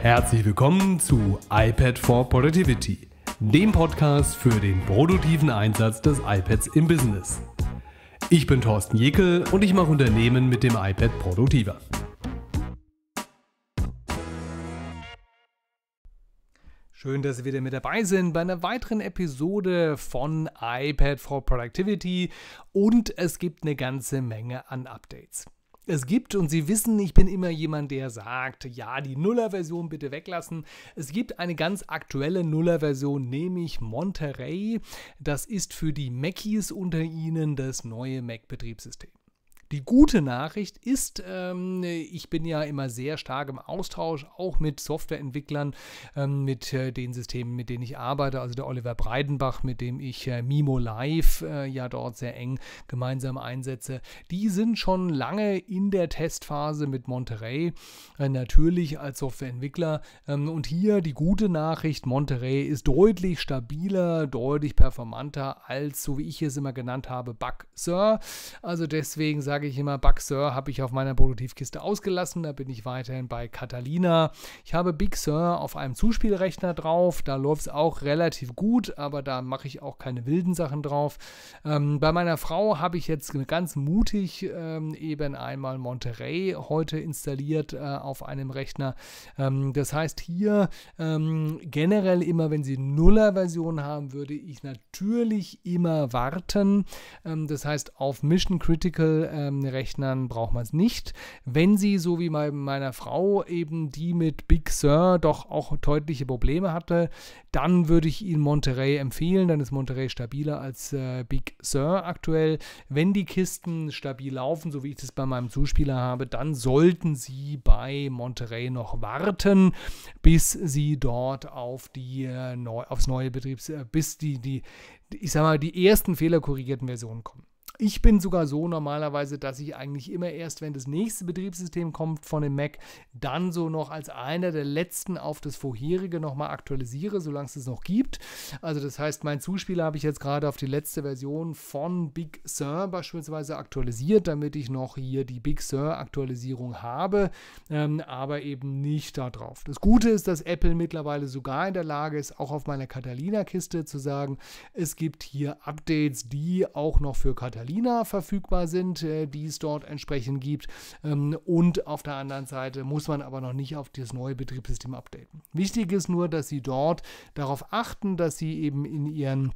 Herzlich willkommen zu iPad for Productivity, dem Podcast für den produktiven Einsatz des iPads im Business. Ich bin Thorsten Jekel und ich mache Unternehmen mit dem iPad produktiver. Schön, dass Sie wieder mit dabei sind bei einer weiteren Episode von iPad for Productivity und es gibt eine ganze Menge an Updates es gibt, und Sie wissen, ich bin immer jemand, der sagt, ja, die Nuller-Version bitte weglassen. Es gibt eine ganz aktuelle Nuller-Version, nämlich Monterey. Das ist für die Mackies unter Ihnen das neue Mac-Betriebssystem. Die gute Nachricht ist, ähm, ich bin ja immer sehr stark im Austausch, auch mit Softwareentwicklern, ähm, mit äh, den Systemen, mit denen ich arbeite. Also der Oliver Breidenbach, mit dem ich äh, Mimo Live äh, ja dort sehr eng gemeinsam einsetze. Die sind schon lange in der Testphase mit Monterey, äh, natürlich als Softwareentwickler. Ähm, und hier die gute Nachricht, Monterey ist deutlich stabiler, deutlich performanter als, so wie ich es immer genannt habe, Bug Sir. Also deswegen sage sage ich immer, Big Sur habe ich auf meiner Produktivkiste ausgelassen. Da bin ich weiterhin bei Catalina. Ich habe Big Sir auf einem Zuspielrechner drauf. Da läuft es auch relativ gut, aber da mache ich auch keine wilden Sachen drauf. Ähm, bei meiner Frau habe ich jetzt ganz mutig ähm, eben einmal Monterey heute installiert äh, auf einem Rechner. Ähm, das heißt hier ähm, generell immer, wenn sie Nuller-Version haben, würde ich natürlich immer warten. Ähm, das heißt auf Mission Critical äh, ähm, Rechnern braucht man es nicht. Wenn Sie, so wie bei meiner Frau, eben die mit Big Sur doch auch deutliche Probleme hatte, dann würde ich Ihnen Monterey empfehlen. Dann ist Monterey stabiler als äh, Big Sur aktuell. Wenn die Kisten stabil laufen, so wie ich das bei meinem Zuspieler habe, dann sollten Sie bei Monterey noch warten, bis Sie dort auf die, äh, neu, aufs neue Betriebs, äh, bis die, die, ich sag mal, die ersten fehlerkorrigierten Versionen kommen. Ich bin sogar so normalerweise, dass ich eigentlich immer erst, wenn das nächste Betriebssystem kommt von dem Mac, dann so noch als einer der letzten auf das vorherige nochmal aktualisiere, solange es es noch gibt. Also das heißt, mein Zuspieler habe ich jetzt gerade auf die letzte Version von Big Sur beispielsweise aktualisiert, damit ich noch hier die Big Sur Aktualisierung habe, ähm, aber eben nicht darauf. Das Gute ist, dass Apple mittlerweile sogar in der Lage ist, auch auf meiner Catalina-Kiste zu sagen, es gibt hier Updates, die auch noch für Catalina Berliner verfügbar sind, äh, die es dort entsprechend gibt. Ähm, und auf der anderen Seite muss man aber noch nicht auf das neue Betriebssystem updaten. Wichtig ist nur, dass Sie dort darauf achten, dass Sie eben in Ihren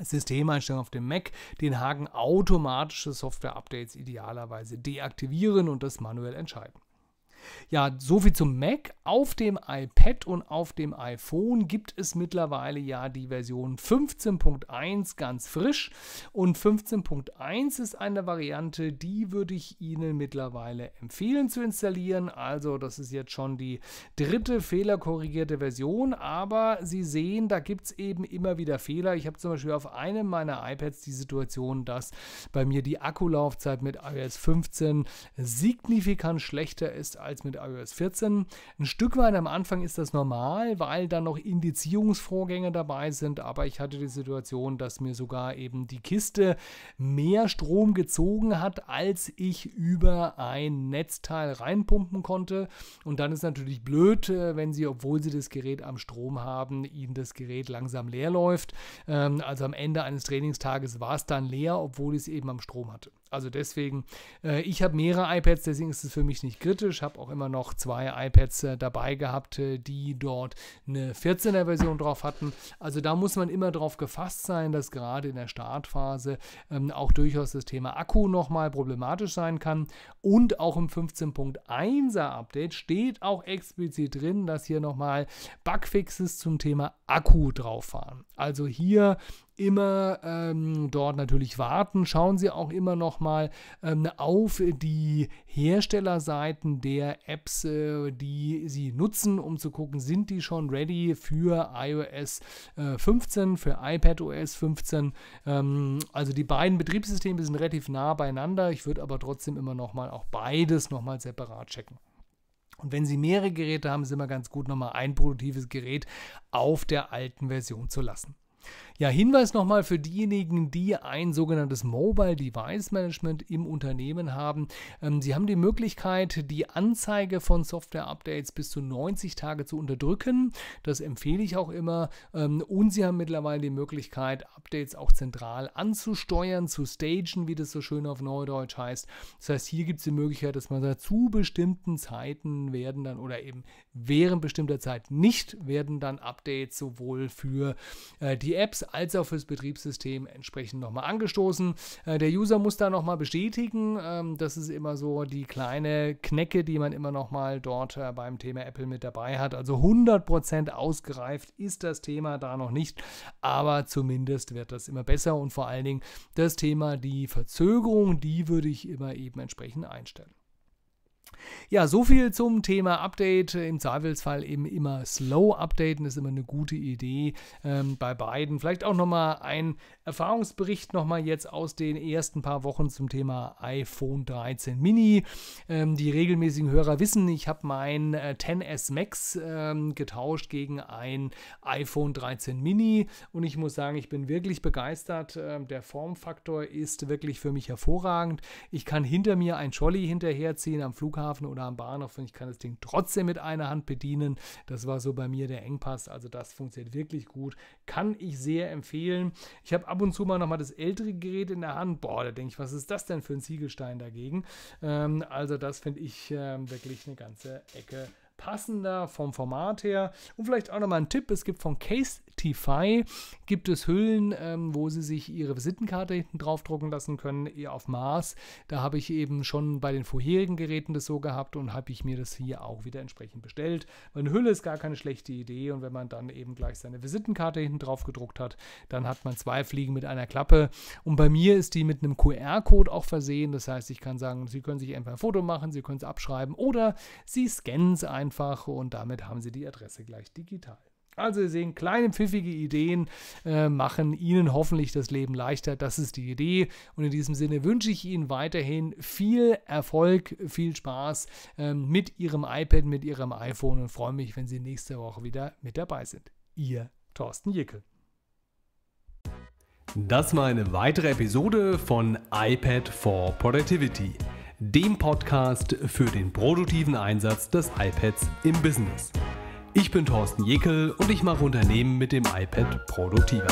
Systemeinstellungen auf dem Mac den Haken automatische Software-Updates idealerweise deaktivieren und das manuell entscheiden. Ja, soviel zum Mac. Auf dem iPad und auf dem iPhone gibt es mittlerweile ja die Version 15.1 ganz frisch. Und 15.1 ist eine Variante, die würde ich Ihnen mittlerweile empfehlen zu installieren. Also das ist jetzt schon die dritte fehlerkorrigierte Version. Aber Sie sehen, da gibt es eben immer wieder Fehler. Ich habe zum Beispiel auf einem meiner iPads die Situation, dass bei mir die Akkulaufzeit mit iOS 15 signifikant schlechter ist als als mit iOS 14. Ein Stück weit am Anfang ist das normal, weil da noch Indizierungsvorgänge dabei sind, aber ich hatte die Situation, dass mir sogar eben die Kiste mehr Strom gezogen hat, als ich über ein Netzteil reinpumpen konnte. Und dann ist natürlich blöd, äh, wenn Sie, obwohl Sie das Gerät am Strom haben, Ihnen das Gerät langsam leer läuft. Ähm, also am Ende eines Trainingstages war es dann leer, obwohl ich es eben am Strom hatte. Also deswegen, äh, ich habe mehrere iPads, deswegen ist es für mich nicht kritisch. Habe auch immer noch zwei iPads äh, dabei gehabt, äh, die dort eine 14er-Version drauf hatten. Also da muss man immer drauf gefasst sein, dass gerade in der Startphase ähm, auch durchaus das Thema Akku nochmal problematisch sein kann. Und auch im 15.1er Update steht auch explizit drin, dass hier nochmal Bugfixes zum Thema Akku drauf waren. Also hier immer ähm, dort natürlich warten. Schauen Sie auch immer noch mal ähm, auf die Herstellerseiten der Apps, äh, die Sie nutzen, um zu gucken, sind die schon ready für iOS äh, 15, für iPadOS 15. Ähm, also die beiden Betriebssysteme sind relativ nah beieinander. Ich würde aber trotzdem immer noch mal auch beides noch mal separat checken. Und wenn Sie mehrere Geräte haben, ist immer ganz gut, nochmal ein produktives Gerät auf der alten Version zu lassen. Ja, Hinweis nochmal für diejenigen, die ein sogenanntes Mobile Device Management im Unternehmen haben. Ähm, sie haben die Möglichkeit, die Anzeige von Software-Updates bis zu 90 Tage zu unterdrücken. Das empfehle ich auch immer. Ähm, und sie haben mittlerweile die Möglichkeit, Updates auch zentral anzusteuern, zu stagen, wie das so schön auf Neudeutsch heißt. Das heißt, hier gibt es die Möglichkeit, dass man sagt, zu bestimmten Zeiten werden dann oder eben während bestimmter Zeit nicht werden dann Updates sowohl für äh, die Apps als auch fürs Betriebssystem entsprechend nochmal angestoßen. Äh, der User muss da nochmal bestätigen. Ähm, das ist immer so die kleine Knecke, die man immer nochmal dort äh, beim Thema Apple mit dabei hat. Also 100% ausgereift ist das Thema da noch nicht, aber zumindest wird das immer besser und vor allen Dingen das Thema die Verzögerung, die würde ich immer eben entsprechend einstellen. Ja, so viel zum Thema Update. Im Zweifelsfall eben immer slow updaten ist immer eine gute Idee ähm, bei beiden. Vielleicht auch nochmal ein Erfahrungsbericht nochmal jetzt aus den ersten paar Wochen zum Thema iPhone 13 Mini. Ähm, die regelmäßigen Hörer wissen, ich habe mein äh, 10S Max ähm, getauscht gegen ein iPhone 13 Mini und ich muss sagen, ich bin wirklich begeistert. Ähm, der Formfaktor ist wirklich für mich hervorragend. Ich kann hinter mir ein Jolly hinterherziehen am Flug Flughafen oder am Bahnhof und ich kann das Ding trotzdem mit einer Hand bedienen. Das war so bei mir der Engpass. Also das funktioniert wirklich gut. Kann ich sehr empfehlen. Ich habe ab und zu mal nochmal das ältere Gerät in der Hand. Boah, da denke ich, was ist das denn für ein Ziegelstein dagegen? Ähm, also das finde ich ähm, wirklich eine ganze Ecke passender vom Format her. Und vielleicht auch nochmal ein Tipp: Es gibt von Casetify gibt es Hüllen, ähm, wo sie sich ihre Visitenkarte hinten draufdrucken lassen können, eher auf Mars. Da habe ich eben schon bei den vorherigen Geräten das so gehabt und habe ich mir das hier auch wieder entsprechend bestellt. Weil eine Hülle ist gar keine schlechte Idee und wenn man dann eben gleich seine Visitenkarte hinten drauf gedruckt hat, dann hat man zwei Fliegen mit einer Klappe. Und bei mir ist die mit einem QR-Code auch versehen. Das heißt, ich kann sagen, Sie können sich einfach ein Foto machen, Sie können es abschreiben oder Sie scannen es einfach einfach und damit haben Sie die Adresse gleich digital. Also Sie sehen, kleine pfiffige Ideen äh, machen Ihnen hoffentlich das Leben leichter. Das ist die Idee. Und in diesem Sinne wünsche ich Ihnen weiterhin viel Erfolg, viel Spaß ähm, mit Ihrem iPad, mit Ihrem iPhone und freue mich, wenn Sie nächste Woche wieder mit dabei sind. Ihr Thorsten Jickel. Das war eine weitere Episode von iPad for Productivity dem Podcast für den produktiven Einsatz des iPads im Business. Ich bin Thorsten Jekel und ich mache Unternehmen mit dem iPad produktiver.